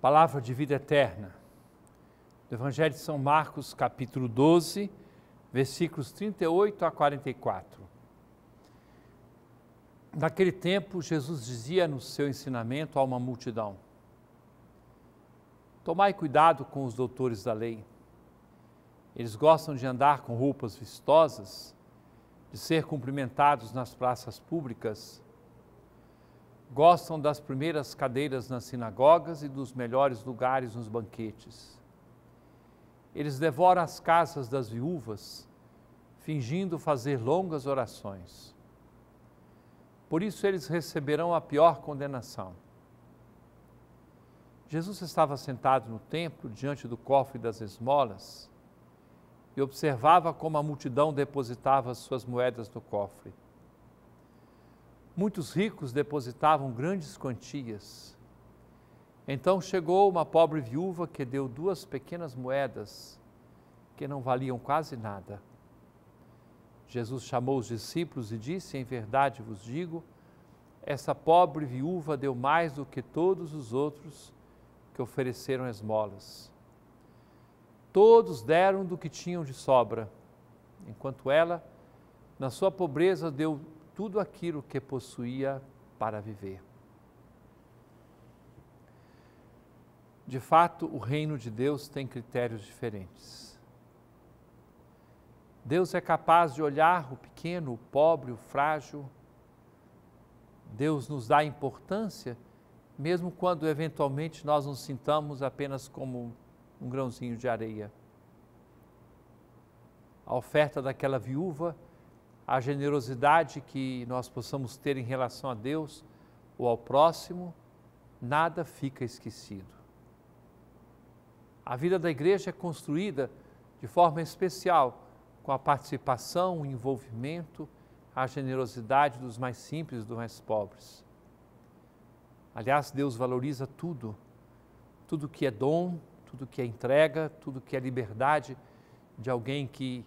Palavra de vida eterna. Do Evangelho de São Marcos, capítulo 12, versículos 38 a 44. Naquele tempo, Jesus dizia no seu ensinamento a uma multidão: Tomai cuidado com os doutores da lei. Eles gostam de andar com roupas vistosas, de ser cumprimentados nas praças públicas Gostam das primeiras cadeiras nas sinagogas e dos melhores lugares nos banquetes. Eles devoram as casas das viúvas, fingindo fazer longas orações. Por isso eles receberão a pior condenação. Jesus estava sentado no templo, diante do cofre das esmolas, e observava como a multidão depositava suas moedas no cofre. Muitos ricos depositavam grandes quantias. Então chegou uma pobre viúva que deu duas pequenas moedas que não valiam quase nada. Jesus chamou os discípulos e disse: Em verdade vos digo, essa pobre viúva deu mais do que todos os outros que ofereceram esmolas. Todos deram do que tinham de sobra, enquanto ela, na sua pobreza, deu tudo aquilo que possuía para viver. De fato, o reino de Deus tem critérios diferentes. Deus é capaz de olhar o pequeno, o pobre, o frágil. Deus nos dá importância, mesmo quando eventualmente nós nos sintamos apenas como um grãozinho de areia. A oferta daquela viúva a generosidade que nós possamos ter em relação a Deus ou ao próximo, nada fica esquecido. A vida da igreja é construída de forma especial com a participação, o envolvimento, a generosidade dos mais simples, dos mais pobres. Aliás, Deus valoriza tudo, tudo que é dom, tudo que é entrega, tudo que é liberdade de alguém que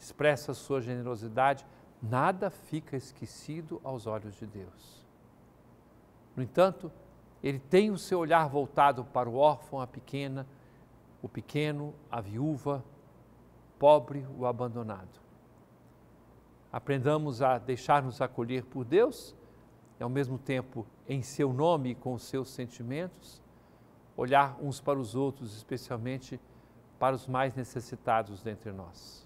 expressa sua generosidade, nada fica esquecido aos olhos de Deus. No entanto, ele tem o seu olhar voltado para o órfão, a pequena, o pequeno, a viúva, pobre, o abandonado. Aprendamos a deixar-nos acolher por Deus e, ao mesmo tempo, em seu nome e com seus sentimentos, olhar uns para os outros, especialmente para os mais necessitados dentre nós